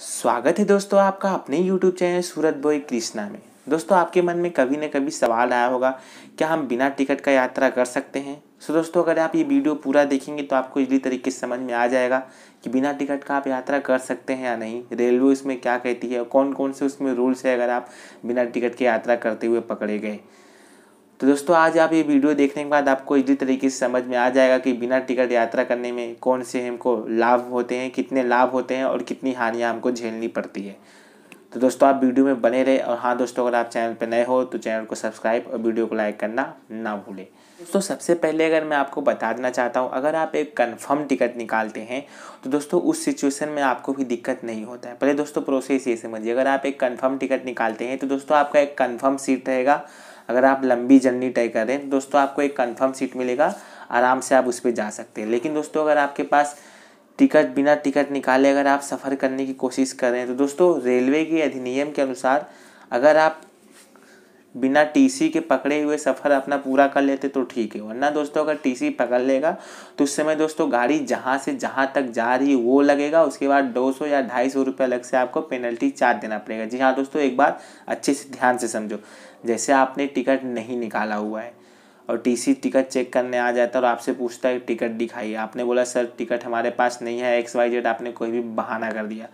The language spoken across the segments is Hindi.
स्वागत है दोस्तों आपका अपने YouTube channel Surat boy Krishna में दोस्तों आपके मन में कभी न कभी सवाल आया होगा क्या हम बिना टिकट का यात्रा कर सकते हैं सो दोस्तों अगर आप ये वीडियो पूरा देखेंगे तो आपको इसी तरीके से समझ में आ जाएगा कि बिना टिकट का आप यात्रा कर सकते हैं या नहीं रेलवे उसमें क्या कहती है और कौन कौन से उसमें रूल्स है अगर आप बिना टिकट के यात्रा करते हुए पकड़े गए तो दोस्तों आज आप ये वीडियो देखने के बाद आपको इसी तरीके से समझ में आ जाएगा कि बिना टिकट यात्रा करने में कौन से हमको लाभ होते हैं कितने लाभ होते हैं और कितनी हानियाँ हमको झेलनी पड़ती है तो दोस्तों आप वीडियो में बने रहे और हाँ दोस्तों अगर आप चैनल पर नए हो तो चैनल को सब्सक्राइब और वीडियो को लाइक करना ना भूलें दोस्तों सबसे पहले अगर मैं आपको बता देना चाहता हूँ अगर आप एक कंफर्म टिकट निकालते हैं तो दोस्तों उस सिचुएशन में आपको भी दिक्कत नहीं होता है पहले दोस्तों प्रोसेस ये समझिए अगर आप एक कंफर्म टिकट निकालते हैं तो दोस्तों आपका एक कंफर्म सीट रहेगा अगर आप लंबी जर्नी तय कर रहे हैं दोस्तों आपको एक कंफर्म सीट मिलेगा आराम से आप उस पर जा सकते हैं लेकिन दोस्तों अगर आपके पास टिकट बिना टिकट निकाले अगर आप सफ़र करने की कोशिश कर रहे हैं तो दोस्तों रेलवे के अधिनियम के अनुसार अगर आप बिना टीसी के पकड़े हुए सफ़र अपना पूरा कर लेते तो ठीक है वरना दोस्तों अगर टीसी पकड़ लेगा तो उस समय दोस्तों गाड़ी जहाँ से जहाँ तक जा रही है वो लगेगा उसके बाद दो सौ या ढाई सौ रुपये अलग से आपको पेनल्टी चार्ज देना पड़ेगा जी हाँ दोस्तों एक बात अच्छे से ध्यान से समझो जैसे आपने टिकट नहीं निकाला हुआ है और टीसी टिकट चेक करने आ जाता है और आपसे पूछता है टिकट दिखाइए आपने बोला सर टिकट हमारे पास नहीं है एक्स वाई जेड आपने कोई भी बहाना कर दिया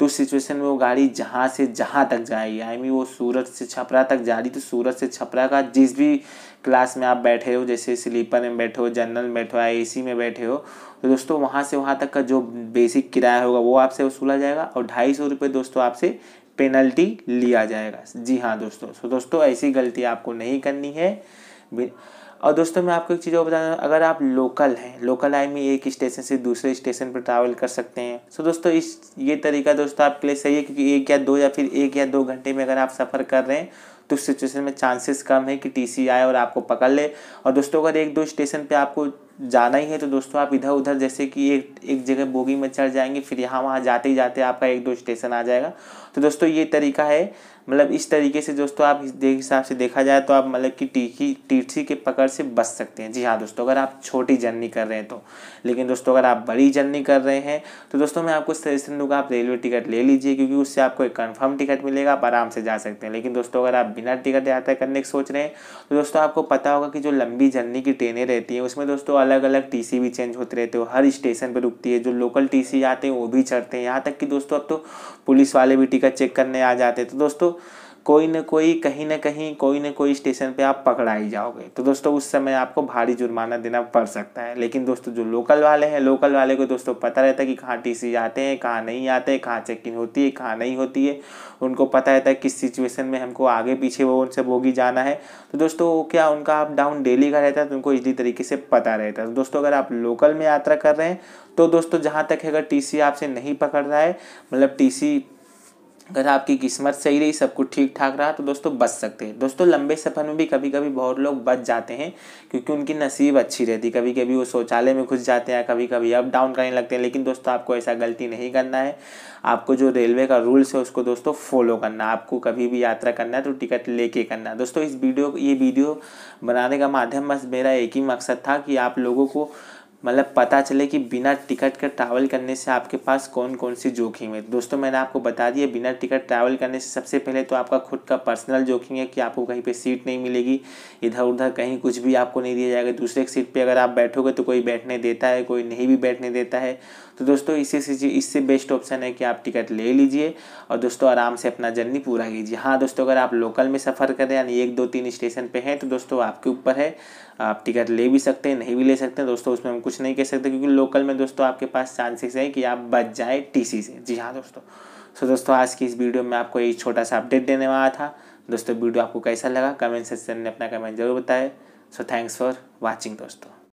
तो उस सिचुएशन में वो गाड़ी जहाँ से जहाँ तक जाएगी आई मीन वो सूरत से छपरा तक जा रही तो सूरत से छपरा का जिस भी क्लास में आप बैठे हो जैसे स्लीपर में बैठे हो जनरल में बैठे हो ए ए में बैठे हो तो दोस्तों वहाँ से वहाँ तक का जो बेसिक किराया होगा वो आपसे वसूला जाएगा और ढाई सौ रुपये दोस्तों आपसे पेनल्टी लिया जाएगा जी हाँ दोस्तों सो दोस्तों ऐसी गलती आपको नहीं करनी है और दोस्तों मैं आपको एक चीज़ और बता दूँ अगर आप लोकल हैं लोकल आई में एक स्टेशन से दूसरे स्टेशन पर ट्रैवल कर सकते हैं सो दोस्तों इस ये तरीका दोस्तों आपके लिए सही है क्योंकि एक या दो या फिर एक या दो घंटे में अगर आप सफ़र कर रहे हैं तो उस सिचुएशन में चांसेस कम है कि टीसी आए और आपको पकड़ ले और दोस्तों अगर एक दो स्टेशन पे आपको जाना ही है तो दोस्तों आप इधर उधर जैसे कि एक एक जगह बोगी में चढ़ जाएंगे फिर यहाँ वहाँ जाते ही जाते आपका एक दो स्टेशन आ जाएगा तो दोस्तों ये तरीका है मतलब इस तरीके से दोस्तों आप इस हिसाब से देखा जाए तो आप मतलब कि टीखी टीठी के पकड़ से बच सकते हैं जी हाँ दोस्तों अगर आप छोटी जर्नी कर रहे हैं तो लेकिन दोस्तों अगर आप बड़ी जर्नी कर रहे हैं तो दोस्तों मैं आपको सजेशन दूंगा आप रेलवे टिकट ले लीजिए क्योंकि उससे आपको एक कन्फर्म टिकट मिलेगा आप आराम से जा सकते हैं लेकिन दोस्तों अगर आप बिना टिकट यात्रा करने की सोच रहे हैं तो दोस्तों आपको पता होगा कि जो लंबी जर्नी की ट्रेनें रहती हैं उसमें दोस्तों अलग अलग टीसी भी चेंज होते रहते हो हर स्टेशन पर रुकती है जो लोकल टीसी आते हैं वो भी चढ़ते हैं यहाँ तक कि दोस्तों अब तो पुलिस वाले भी टिकट चेक करने आ जाते हैं तो दोस्तों कोई ना कोई कहीं ना कहीं कोई ना कोई स्टेशन पे आप पकड़ा ही जाओगे तो दोस्तों उस समय आपको भारी जुर्माना देना पड़ सकता है लेकिन दोस्तों जो लोकल वाले हैं लोकल वाले को दोस्तों पता रहता है कि कहाँ टी आते हैं कहाँ नहीं आते हैं कहाँ चेक इन होती है कहाँ नहीं होती है उनको पता रहता है किस सिचुएशन में हमको आगे पीछे वो उनसे बोगी जाना है तो दोस्तों क्या उनका अप डाउन डेली का रहता है तो उनको इसी तरीके से पता रहता है तो दोस्तों अगर आप लोकल में यात्रा कर रहे हैं तो दोस्तों जहाँ तक है अगर टी आपसे नहीं पकड़ रहा है मतलब टी अगर आपकी किस्मत सही रही सब कुछ ठीक ठाक रहा तो दोस्तों बच सकते हैं दोस्तों लंबे सफ़र में भी कभी कभी बहुत लोग बच जाते हैं क्योंकि उनकी नसीब अच्छी रहती कभी कभी वो शौचालय में घुस जाते हैं कभी कभी अप डाउन करने लगते हैं लेकिन दोस्तों आपको ऐसा गलती नहीं करना है आपको जो रेलवे का रूल्स है उसको दोस्तों फॉलो करना आपको कभी भी यात्रा करना है तो टिकट लेके करना दोस्तों इस वीडियो ये वीडियो बनाने का माध्यम बस मेरा एक ही मकसद था कि आप लोगों को मतलब पता चले कि बिना टिकट के ट्रैवल करने से आपके पास कौन कौन सी जोखिम है दोस्तों मैंने आपको बता दिया बिना टिकट ट्रैवल करने से सबसे पहले तो आपका खुद का पर्सनल जोखिम है कि आपको कहीं पे सीट नहीं मिलेगी इधर उधर कहीं कुछ भी आपको नहीं दिया जाएगा दूसरे सीट पे अगर आप बैठोगे तो कोई बैठने देता है कोई नहीं भी बैठने देता है तो दोस्तों इससे इससे बेस्ट ऑप्शन है कि आप टिकट ले लीजिए और दोस्तों आराम से अपना जर्नी पूरा कीजिए हाँ दोस्तों अगर आप लोकल में सफ़र करें यानी एक दो तीन स्टेशन पर हैं तो दोस्तों आपके ऊपर है आप टिकट ले भी सकते हैं नहीं भी ले सकते हैं दोस्तों उसमें हम कुछ नहीं कह सकते क्योंकि लोकल में दोस्तों आपके पास चांसेस है कि आप बच जाए टीसी से जी हाँ दोस्तों सो so, दोस्तों आज की इस वीडियो में आपको एक छोटा सा अपडेट देने वाला था दोस्तों वीडियो आपको कैसा लगा कमेंट सेक्शन में अपना कमेंट जरूर बताएं सो थैंक्स फॉर वॉचिंग दोस्तों